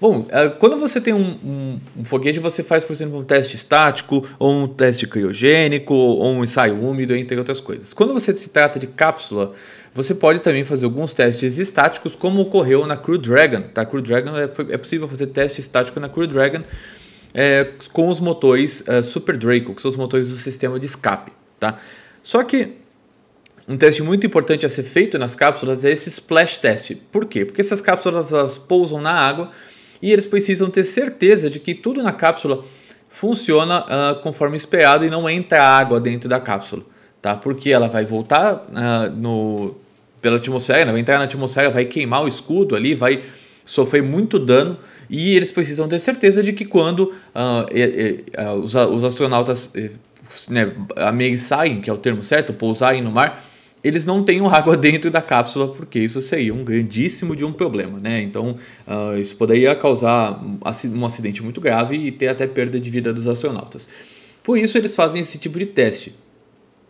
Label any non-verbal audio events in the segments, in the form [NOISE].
Bom, ah, quando você tem um, um, um, foguete, você faz, por exemplo, um teste estático, ou um teste criogênico, ou um ensaio úmido, entre outras coisas. Quando você se trata de cápsula, você pode também fazer alguns testes estáticos, como ocorreu na Crew Dragon. Tá? Crew Dragon é, é possível fazer teste estático na Crew Dragon é, com os motores é, Super Draco, que são os motores do sistema de escape. Tá? Só que um teste muito importante a ser feito nas cápsulas é esse splash test. Por quê? Porque essas cápsulas elas pousam na água e eles precisam ter certeza de que tudo na cápsula funciona uh, conforme esperado e não entra água dentro da cápsula, tá? Porque ela vai voltar uh, no, pela atmosfera, né? vai entrar na atmosfera, vai queimar o escudo ali, vai sofrer muito dano e eles precisam ter certeza de que quando uh, e, e, os, os, astronautas uh, né, saem, que é o termo certo, pousarem no mar, eles não tenham água [LAUGHS] dentro da cápsula, porque isso seria um grandíssimo de um problema, né? Então, uh, isso poderia causar um acidente muito grave e ter até perda de vida dos astronautas. Por isso, eles fazem esse tipo de teste.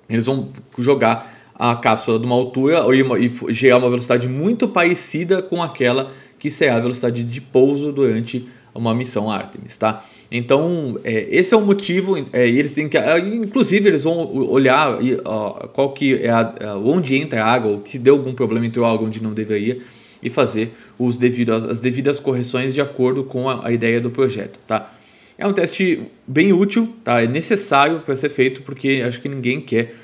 Eles vão jogar a cápsula de uma altura e gerar uma velocidade muito parecida com aquela que será a velocidade de pouso durante uma missão Artemis, tá? Então, é, esse é o motivo, é, eles têm que, é, inclusive eles vão olhar e, ó, qual que é a, é, onde entra a água, ou se deu algum problema entrou água onde não deveria e fazer os devidos, as devidas correções de acordo com a, a ideia do projeto, tá? É um teste bem útil, tá? É necessário para ser feito porque acho que ninguém quer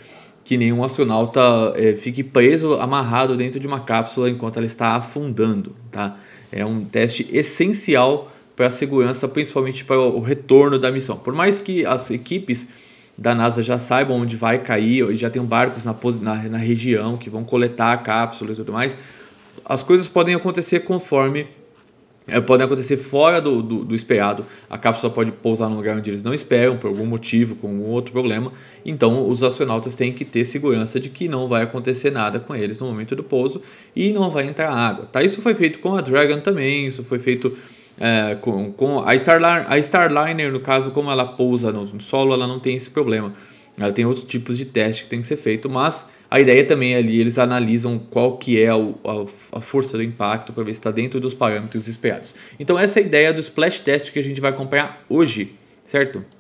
que nenhum astronauta é, fique preso, amarrado dentro de uma cápsula enquanto ela está afundando, tá? É um teste essencial para a segurança, principalmente para o retorno da missão. Por mais que as equipes da NASA já saibam onde vai cair, e já tenham barcos na, na, na região que vão coletar a cápsula e tudo mais, as coisas podem acontecer conforme é, podem acontecer fora do, do, do, esperado. A cápsula pode pousar num lugar onde eles não esperam, por algum motivo, com algum outro problema. Então, os astronautas têm que ter segurança de que não vai acontecer nada com eles no momento do pouso e não vai entrar água. Tá? Isso foi feito com a Dragon também, isso foi feito é, com, com a, Starliner, a Starliner, no caso, como ela pousa no solo, ela não tem esse problema. Ela tem outros tipos de teste que tem que ser feito, mas a ideia também é ali, eles analisam qual que é o, a, a, força do impacto para ver se está dentro dos parâmetros esperados. Então essa é a ideia do splash test que a gente vai acompanhar hoje, certo?